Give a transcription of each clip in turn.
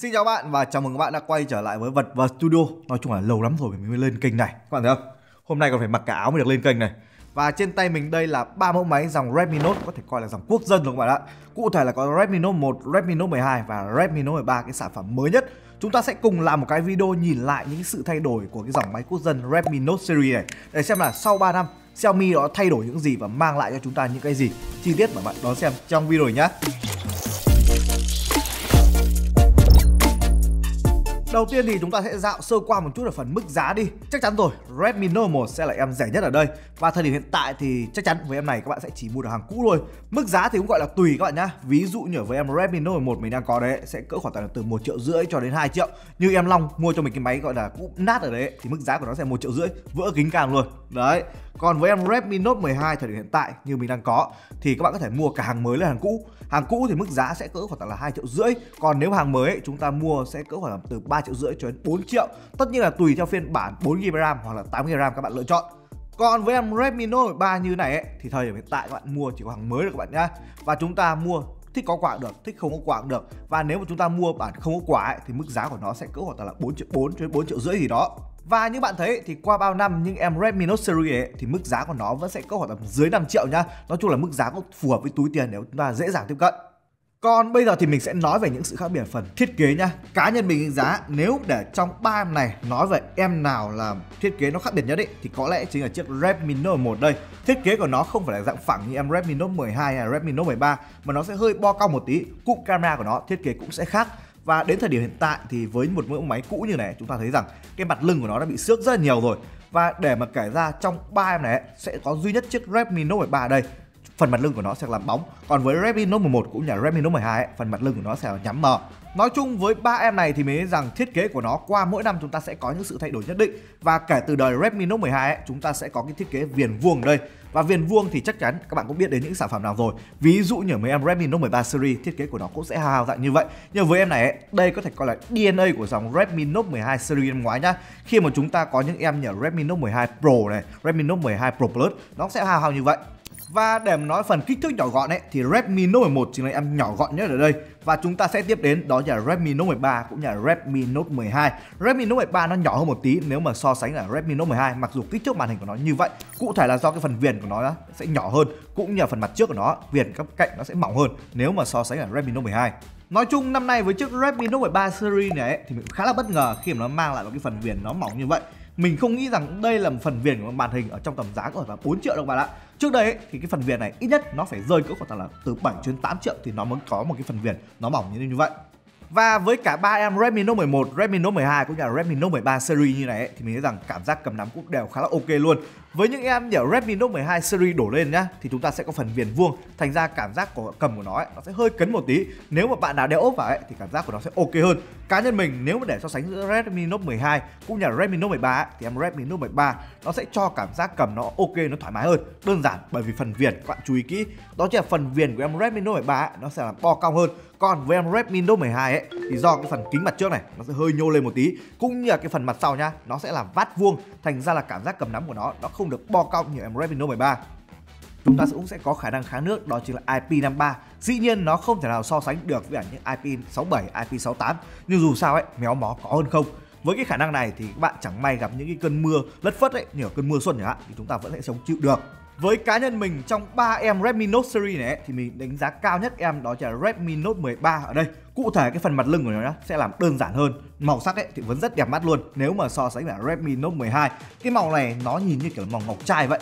Xin chào các bạn và chào mừng các bạn đã quay trở lại với Vật và Studio Nói chung là lâu lắm rồi mình mới lên kênh này Các bạn thấy không? Hôm nay còn phải mặc cả áo mới được lên kênh này Và trên tay mình đây là ba mẫu máy dòng Redmi Note Có thể coi là dòng quốc dân rồi các bạn ạ Cụ thể là có Redmi Note 1, Redmi Note 12 và Redmi Note 13 Cái sản phẩm mới nhất Chúng ta sẽ cùng làm một cái video nhìn lại những sự thay đổi của cái dòng máy quốc dân Redmi Note series này Để xem là sau 3 năm Xiaomi đã thay đổi những gì và mang lại cho chúng ta những cái gì Chi tiết mà bạn đón xem trong video này nhé Đầu tiên thì chúng ta sẽ dạo sơ qua một chút ở phần mức giá đi Chắc chắn rồi, Redmi Note 1 sẽ là em rẻ nhất ở đây Và thời điểm hiện tại thì chắc chắn với em này các bạn sẽ chỉ mua được hàng cũ thôi Mức giá thì cũng gọi là tùy các bạn nhá Ví dụ như với em Redmi Note 1 mình đang có đấy Sẽ cỡ khoảng tầm từ 1 triệu rưỡi cho đến 2 triệu Như em Long mua cho mình cái máy gọi là cũ nát ở đấy Thì mức giá của nó sẽ 1 triệu rưỡi Vỡ kính càng luôn Đấy còn với em Redmi Note 12 thời điểm hiện tại như mình đang có thì các bạn có thể mua cả hàng mới lẫn hàng cũ. Hàng cũ thì mức giá sẽ cỡ khoảng là 2 triệu rưỡi, còn nếu hàng mới chúng ta mua sẽ cỡ khoảng từ 3 triệu rưỡi cho đến 4 triệu. Tất nhiên là tùy theo phiên bản 4GB RAM hoặc là 8GB RAM các bạn lựa chọn. Còn với em Redmi Note 3 như này ấy, thì thời điểm hiện tại các bạn mua chỉ có hàng mới được các bạn nhá. Và chúng ta mua thích có quả được, thích không có quả được. Và nếu mà chúng ta mua bản không có quả ấy, thì mức giá của nó sẽ cỡ khoảng là 4 triệu 4 cho đến 4 triệu rưỡi gì đó. Và như bạn thấy thì qua bao năm nhưng em Redmi Note series ấy, thì mức giá của nó vẫn sẽ có khoảng tầm dưới 5 triệu nhá. Nói chung là mức giá cũng phù hợp với túi tiền để chúng ta dễ dàng tiếp cận. Còn bây giờ thì mình sẽ nói về những sự khác biệt phần thiết kế nhá. Cá nhân mình đánh giá nếu để trong ba em này nói về em nào là thiết kế nó khác biệt nhất ấy thì có lẽ chính là chiếc Redmi Note 1 đây. Thiết kế của nó không phải là dạng phẳng như em Redmi Note 12 hay Redmi Note 13 mà nó sẽ hơi bo cong một tí. Cụm camera của nó thiết kế cũng sẽ khác và đến thời điểm hiện tại thì với một mẫu máy cũ như này chúng ta thấy rằng cái mặt lưng của nó đã bị xước rất là nhiều rồi và để mà kể ra trong ba em này sẽ có duy nhất chiếc Redmi Note 3 ở đây phần mặt lưng của nó sẽ làm bóng còn với Redmi Note 11 cũng như là Redmi Note 12 ấy, phần mặt lưng của nó sẽ là nhắm mờ Nói chung với ba em này thì mới rằng thiết kế của nó qua mỗi năm chúng ta sẽ có những sự thay đổi nhất định và kể từ đời Redmi Note 12 ấy, chúng ta sẽ có cái thiết kế viền vuông đây và viền vuông thì chắc chắn các bạn cũng biết đến những sản phẩm nào rồi ví dụ như mấy em Redmi Note 13 series thiết kế của nó cũng sẽ hào dạng như vậy nhưng với em này ấy, đây có thể coi là DNA của dòng Redmi Note 12 series năm ngoái nhá khi mà chúng ta có những em như Redmi Note 12 Pro này Redmi Note 12 Pro Plus nó sẽ hào hào như vậy và để mà nói phần kích thước nhỏ gọn ấy thì Redmi Note 11 chính là em nhỏ gọn nhất ở đây và chúng ta sẽ tiếp đến đó là Redmi Note 13 cũng như là Redmi Note 12. Redmi Note 13 nó nhỏ hơn một tí nếu mà so sánh là Redmi Note 12 mặc dù kích thước màn hình của nó như vậy. Cụ thể là do cái phần viền của nó sẽ nhỏ hơn cũng như là phần mặt trước của nó, viền các cạnh nó sẽ mỏng hơn nếu mà so sánh là Redmi Note 12. Nói chung năm nay với chiếc Redmi Note 13 series này ấy, thì mình khá là bất ngờ khi mà nó mang lại một cái phần viền nó mỏng như vậy mình không nghĩ rằng đây là một phần viền của màn hình ở trong tầm giá của là 4 triệu đâu bạn ạ trước đây ấy, thì cái phần viền này ít nhất nó phải rơi cỡ khoảng là từ 7 đến 8 triệu thì nó mới có một cái phần viền nó mỏng như như vậy và với cả ba em Redmi Note 11, Redmi Note 12 cũng như là Redmi Note 13 series như này ấy, thì mình thấy rằng cảm giác cầm nắm cũng đều khá là ok luôn. Với những em như Redmi Note 12 series đổ lên nhá thì chúng ta sẽ có phần viền vuông, thành ra cảm giác của cầm của nó ấy, nó sẽ hơi cấn một tí. Nếu mà bạn nào đeo ốp vào ấy thì cảm giác của nó sẽ ok hơn. Cá nhân mình nếu mà để so sánh giữa Redmi Note 12 cũng như Redmi Note 13 ấy, thì em Redmi Note 13 nó sẽ cho cảm giác cầm nó ok nó thoải mái hơn. Đơn giản bởi vì phần viền các bạn chú ý kỹ, đó chính là phần viền của em Redmi Note 13 ấy, nó sẽ là bo cong hơn. Còn với em Redmi Note 12 ấy thì do cái phần kính mặt trước này nó sẽ hơi nhô lên một tí cũng như là cái phần mặt sau nhá, nó sẽ là vát vuông, thành ra là cảm giác cầm nắm của nó nó không không được bo cong như em Redmi Note 13 chúng ta cũng sẽ có khả năng kháng nước đó chính là IP53. Dĩ nhiên nó không thể nào so sánh được với những IP67, IP68 nhưng dù sao ấy méo mó có hơn không. Với cái khả năng này thì các bạn chẳng may gặp những cái cơn mưa lất phất ấy như cơn mưa xuân chẳng thì chúng ta vẫn sẽ sống chịu được. Với cá nhân mình trong ba em Redmi Note series này thì mình đánh giá cao nhất em đó là Redmi Note 13 ở đây. Cụ thể cái phần mặt lưng của nó sẽ làm đơn giản hơn. Màu sắc ấy thì vẫn rất đẹp mắt luôn nếu mà so sánh với Redmi Note 12. Cái màu này nó nhìn như kiểu màu ngọc trai vậy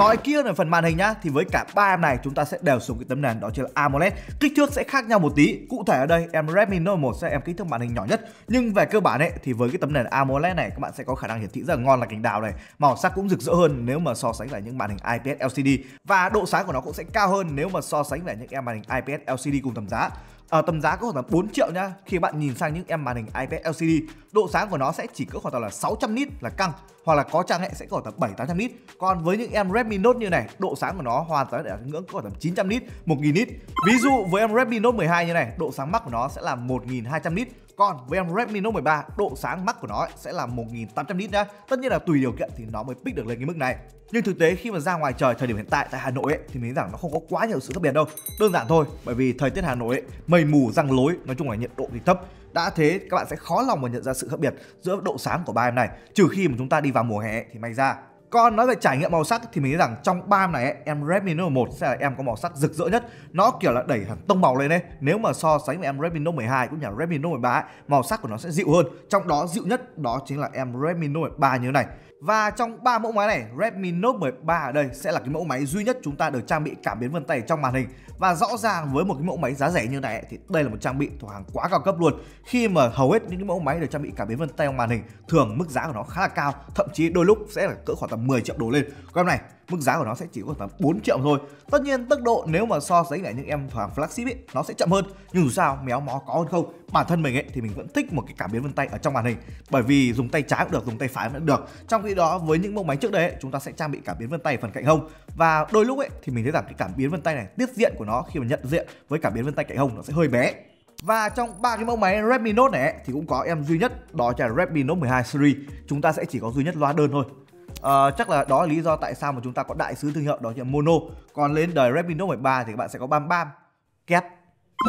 nói kia ở phần màn hình nhá thì với cả ba em này chúng ta sẽ đều dùng cái tấm nền đó chính là AMOLED kích thước sẽ khác nhau một tí cụ thể ở đây em Redmi Note 1 sẽ em kích thước màn hình nhỏ nhất nhưng về cơ bản ấy thì với cái tấm nền AMOLED này các bạn sẽ có khả năng hiển thị rất là ngon là cảnh đào này màu sắc cũng rực rỡ hơn nếu mà so sánh lại những màn hình IPS LCD và độ sáng của nó cũng sẽ cao hơn nếu mà so sánh lại những em màn hình IPS LCD cùng tầm giá ở ờ, tầm giá có khoảng tầm 4 triệu nhá khi bạn nhìn sang những em màn hình IPS LCD độ sáng của nó sẽ chỉ cỡ khoảng tầm là 600 nit là căng hoặc là có trang hệ sẽ có tầm 7 800 nit còn với những em Redmi Note như này độ sáng của nó hoàn toàn ở ngưỡng có tầm 900 nit 1000 nit ví dụ với em Redmi Note 12 như này độ sáng mắt của nó sẽ là 1200 nit còn với em Redmi Note 13, độ sáng max của nó sẽ là 1800 nit nhá. Tất nhiên là tùy điều kiện thì nó mới pick được lên cái mức này. Nhưng thực tế khi mà ra ngoài trời thời điểm hiện tại tại Hà Nội ấy, thì mình rằng nó không có quá nhiều sự khác biệt đâu. Đơn giản thôi, bởi vì thời tiết Hà Nội ấy, mây mù răng lối, nói chung là nhiệt độ thì thấp. Đã thế các bạn sẽ khó lòng mà nhận ra sự khác biệt giữa độ sáng của ba em này, trừ khi mà chúng ta đi vào mùa hè ấy, thì may ra còn nói về trải nghiệm màu sắc thì mình thấy rằng trong ba này ấy, em Redmi Note 1 sẽ là em có màu sắc rực rỡ nhất. Nó kiểu là đẩy hẳn tông màu lên đấy. Nếu mà so sánh với em Redmi Note 12 cũng như là Redmi Note 13, ấy, màu sắc của nó sẽ dịu hơn. Trong đó dịu nhất đó chính là em Redmi Note 3 như thế này. Và trong ba mẫu máy này, Redmi Note 13 ở đây sẽ là cái mẫu máy duy nhất chúng ta được trang bị cảm biến vân tay trong màn hình. Và rõ ràng với một cái mẫu máy giá rẻ như này thì đây là một trang bị thuộc hàng quá cao cấp luôn. Khi mà hầu hết những cái mẫu máy được trang bị cảm biến vân tay trong màn hình, thường mức giá của nó khá là cao, thậm chí đôi lúc sẽ là cỡ khoảng tầm 10 triệu đổ lên. Còn này, mức giá của nó sẽ chỉ có tầm 4 triệu thôi tất nhiên tốc độ nếu mà so sánh lại những em hàng flagship ấy nó sẽ chậm hơn nhưng dù sao méo mó có hơn không bản thân mình ấy thì mình vẫn thích một cái cảm biến vân tay ở trong màn hình bởi vì dùng tay trái cũng được dùng tay phải vẫn được trong khi đó với những mẫu máy trước đây chúng ta sẽ trang bị cảm biến vân tay ở phần cạnh hông và đôi lúc ấy thì mình thấy rằng cái cảm biến vân tay này tiết diện của nó khi mà nhận diện với cảm biến vân tay cạnh hông nó sẽ hơi bé và trong ba cái mẫu máy Redmi Note này thì cũng có em duy nhất đó là Redmi Note 12 series. Chúng ta sẽ chỉ có duy nhất loa đơn thôi uh, chắc là đó là lý do tại sao mà chúng ta có đại sứ thương hiệu đó là mono còn lên đời Redmi Note 13 thì các bạn sẽ có bam bam kép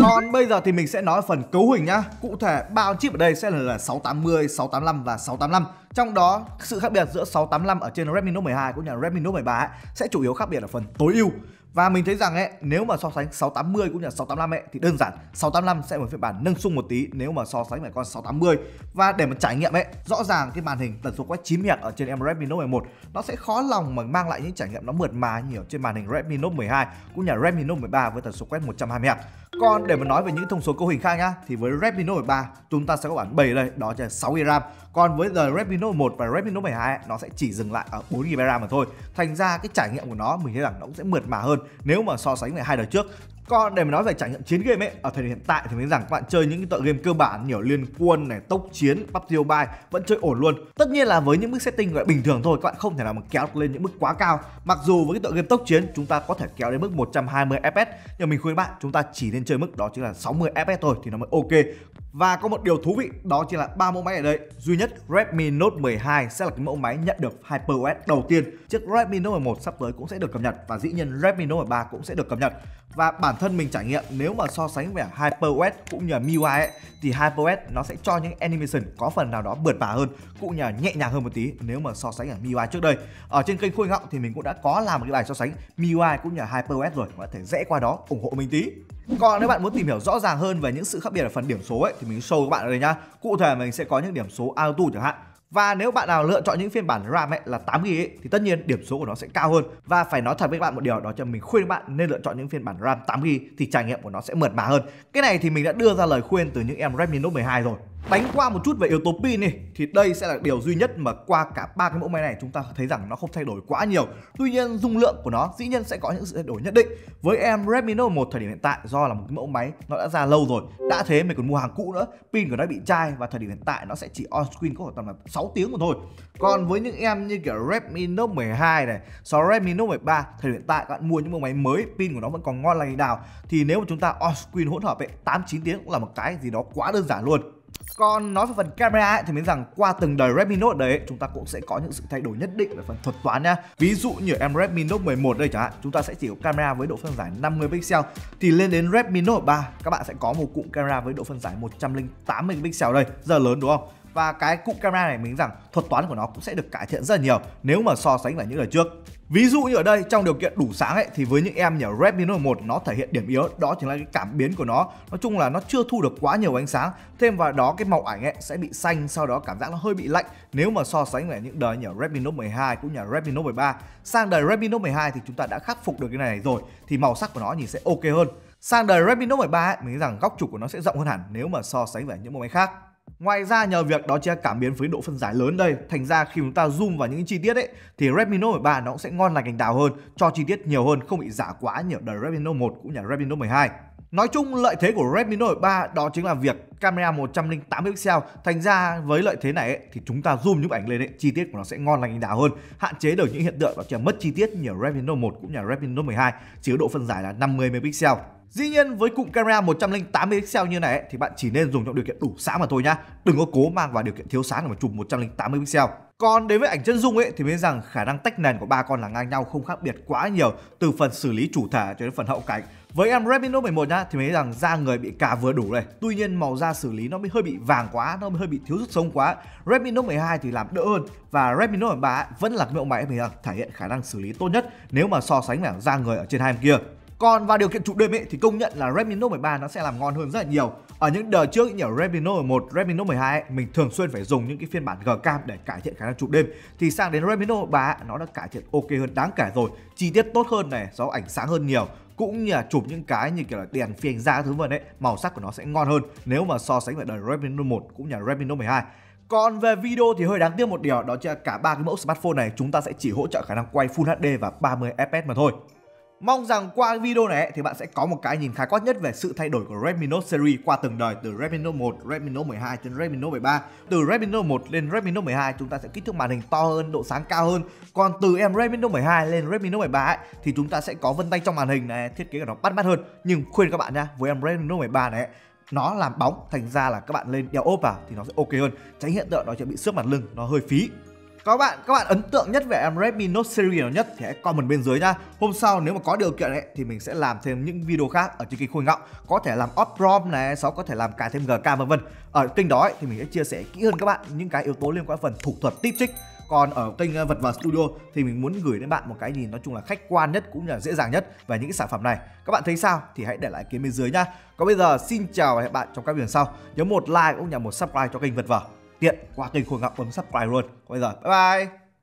còn bây giờ thì mình sẽ nói phần cấu hình nhá Cụ thể bao chip ở đây sẽ là, là 680, 685 và 685 Trong đó sự khác biệt giữa 685 ở trên Redmi Note 12 cũng như là Redmi Note 13 ấy, sẽ chủ yếu khác biệt ở phần tối ưu và mình thấy rằng ấy, nếu mà so sánh 680 cũng như là 685 ấy, thì đơn giản 685 sẽ một phiên bản nâng sung một tí nếu mà so sánh với con 680. Và để mà trải nghiệm ấy, rõ ràng cái màn hình tần số quét 9 Hz ở trên em Redmi Note 11 nó sẽ khó lòng mà mang lại những trải nghiệm nó mượt mà nhiều trên màn hình Redmi Note 12 cũng như là Redmi Note 13 với tần số quét 120 Hz. Còn để mà nói về những thông số cấu hình khác nhá thì với Redmi Note 13 chúng ta sẽ có bản 7 đây, đó là 6 GB RAM còn với đời Redmi Note 1 và Redmi Note 12 ấy, nó sẽ chỉ dừng lại ở 4 GB RAM mà thôi thành ra cái trải nghiệm của nó mình thấy rằng nó cũng sẽ mượt mà hơn nếu mà so sánh với hai đời trước còn để mà nói về trải nghiệm chiến game ấy ở thời điểm hiện tại thì mình rằng các bạn chơi những cái tựa game cơ bản nhiều liên quân này tốc chiến PUBG Mobile vẫn chơi ổn luôn tất nhiên là với những mức setting gọi bình thường thôi các bạn không thể nào mà kéo lên những mức quá cao mặc dù với cái tựa game tốc chiến chúng ta có thể kéo đến mức 120 fps nhưng mình khuyên bạn chúng ta chỉ nên chơi mức đó chính là 60 fps thôi thì nó mới ok và có một điều thú vị đó chính là ba mẫu máy ở đây duy nhất Redmi Note 12 sẽ là cái mẫu máy nhận được HyperOS đầu tiên chiếc Redmi Note 11 sắp tới cũng sẽ được cập nhật và dĩ nhiên Redmi Note 13 cũng sẽ được cập nhật và bản thân mình trải nghiệm nếu mà so sánh với HyperOS cũng như MIUI ấy thì HyperOS nó sẽ cho những animation có phần nào đó bượt bả hơn cũng như nhẹ nhàng hơn một tí nếu mà so sánh ở MIUI trước đây. Ở trên kênh Khôi Ngọng thì mình cũng đã có làm một cái bài so sánh MIUI cũng như HyperOS rồi, có thể dễ qua đó ủng hộ mình tí. Còn nếu bạn muốn tìm hiểu rõ ràng hơn về những sự khác biệt ở phần điểm số ấy thì mình show các bạn ở đây nhá. Cụ thể mình sẽ có những điểm số auto chẳng hạn và nếu bạn nào lựa chọn những phiên bản RAM ấy là 8GB ấy, thì tất nhiên điểm số của nó sẽ cao hơn. Và phải nói thật với các bạn một điều đó cho mình khuyên bạn nên lựa chọn những phiên bản RAM 8GB thì trải nghiệm của nó sẽ mượt mà hơn. Cái này thì mình đã đưa ra lời khuyên từ những em Redmi Note 12 rồi. Đánh qua một chút về yếu tố pin đi thì đây sẽ là điều duy nhất mà qua cả ba cái mẫu máy này chúng ta thấy rằng nó không thay đổi quá nhiều. Tuy nhiên dung lượng của nó dĩ nhiên sẽ có những sự thay đổi nhất định. Với em Redmi Note 1 thời điểm hiện tại do là một cái mẫu máy nó đã ra lâu rồi, đã thế mình còn mua hàng cũ nữa, pin của nó bị chai và thời điểm hiện tại nó sẽ chỉ on screen có khoảng tầm là 6 tiếng mà thôi. Còn với những em như kiểu Redmi Note 12 này, so Redmi Note 13 thời điểm hiện tại các bạn mua những mẫu máy mới pin của nó vẫn còn ngon lành đào thì nếu mà chúng ta on screen hỗn hợp ấy 8 9 tiếng cũng là một cái gì đó quá đơn giản luôn còn nói về phần camera ấy, thì mình rằng qua từng đời Redmi Note đấy chúng ta cũng sẽ có những sự thay đổi nhất định về phần thuật toán nha. Ví dụ như em Redmi Note 11 đây chẳng hạn, chúng ta sẽ chỉ có camera với độ phân giải 50 pixel thì lên đến Redmi Note 3 các bạn sẽ có một cụm camera với độ phân giải 180 pixel đây. Giờ lớn đúng không? và cái cụm camera này mình rằng thuật toán của nó cũng sẽ được cải thiện rất là nhiều nếu mà so sánh với những đời trước ví dụ như ở đây trong điều kiện đủ sáng ấy thì với những em như Redmi Note 1 nó thể hiện điểm yếu đó chính là cái cảm biến của nó nói chung là nó chưa thu được quá nhiều ánh sáng thêm vào đó cái màu ảnh ấy sẽ bị xanh sau đó cảm giác nó hơi bị lạnh nếu mà so sánh với những đời như Redmi Note 12 cũng như Redmi Note 13 sang đời Redmi Note 12 thì chúng ta đã khắc phục được cái này rồi thì màu sắc của nó nhìn sẽ ok hơn sang đời Redmi Note 13 ấy, mình nghĩ rằng góc chụp của nó sẽ rộng hơn hẳn nếu mà so sánh với những mẫu máy khác Ngoài ra nhờ việc đó chính cảm biến với độ phân giải lớn đây, thành ra khi chúng ta zoom vào những chi tiết ấy thì Redmi Note 13 nó cũng sẽ ngon lành cảnh đào hơn, cho chi tiết nhiều hơn, không bị giả quá như đời Redmi Note 1 cũng như Redmi Note 12. Nói chung lợi thế của Redmi Note 3 đó chính là việc camera 108 pixel. Thành ra với lợi thế này ấy, thì chúng ta zoom những ảnh lên ấy, chi tiết của nó sẽ ngon lành đảo hơn, hạn chế được những hiện tượng đó chỉ mất chi tiết như Redmi Note 1 cũng như Redmi Note 12, chỉ có độ phân giải là 50 megapixel. Dĩ nhiên với cụm camera 180 pixel như này ấy, thì bạn chỉ nên dùng trong điều kiện đủ sáng mà thôi nhá. Đừng có cố mang vào điều kiện thiếu sáng để mà chụp 180 pixel. Còn đến với ảnh chân dung ấy thì mới rằng khả năng tách nền của ba con là ngang nhau không khác biệt quá nhiều từ phần xử lý chủ thể cho đến phần hậu cảnh. Với em Redmi Note 11 nhá thì mới rằng da người bị cà vừa đủ này. Tuy nhiên màu da xử lý nó mới hơi bị vàng quá, nó mới hơi bị thiếu sức sống quá. Redmi Note 12 thì làm đỡ hơn và Redmi Note 13 vẫn là cái mẫu máy mình thể hiện khả năng xử lý tốt nhất nếu mà so sánh với da người ở trên hai em kia. Còn vào điều kiện chụp đêm ấy thì công nhận là Redmi Note 13 nó sẽ làm ngon hơn rất là nhiều. Ở những đời trước như Redmi Note 11, Redmi Note 12 ấy, mình thường xuyên phải dùng những cái phiên bản cam để cải thiện khả năng chụp đêm thì sang đến Redmi Note 13 nó đã cải thiện ok hơn đáng kể rồi. Chi tiết tốt hơn này, gió ảnh sáng hơn nhiều cũng như là chụp những cái như kiểu là đèn phi hành ra thứ vân đấy, màu sắc của nó sẽ ngon hơn nếu mà so sánh với đời Redmi Note 1 cũng như là Redmi Note 12. Còn về video thì hơi đáng tiếc một điều đó chính là cả ba cái mẫu smartphone này chúng ta sẽ chỉ hỗ trợ khả năng quay Full HD và 30 fps mà thôi. Mong rằng qua video này thì bạn sẽ có một cái nhìn khái quát nhất về sự thay đổi của Redmi Note series qua từng đời từ Redmi Note 1, Redmi Note 12 đến Redmi Note 13. Từ Redmi Note 1 lên Redmi Note 12 chúng ta sẽ kích thước màn hình to hơn, độ sáng cao hơn. Còn từ em Redmi Note 12 lên Redmi Note 13 ấy, thì chúng ta sẽ có vân tay trong màn hình này, thiết kế của nó bắt mắt hơn. Nhưng khuyên các bạn nha, với em Redmi Note 13 này nó làm bóng thành ra là các bạn lên đeo ốp vào thì nó sẽ ok hơn tránh hiện tượng nó sẽ bị xước mặt lưng nó hơi phí các bạn các bạn ấn tượng nhất về em Redmi Note series nào nhất thì hãy comment bên dưới nha. Hôm sau nếu mà có điều kiện ấy, thì mình sẽ làm thêm những video khác ở trên kênh Khôi Ngọng, có thể làm off prom này, sau có thể làm cả thêm GK vân vân. Ở kênh đó ấy, thì mình sẽ chia sẻ kỹ hơn các bạn những cái yếu tố liên quan phần thủ thuật tip trích còn ở kênh ờ, vật vờ studio thì mình muốn gửi đến bạn một cái nhìn nói chung là khách quan nhất cũng như là dễ dàng nhất về những cái sản phẩm này các bạn thấy sao thì hãy để lại kiến bên dưới nhá còn bây giờ xin chào và hẹn bạn trong các video sau nhớ một like cũng như một subscribe cho kênh vật vờ tiện qua kênh Khôi Ngọc bấm subscribe luôn. bây giờ bye bye.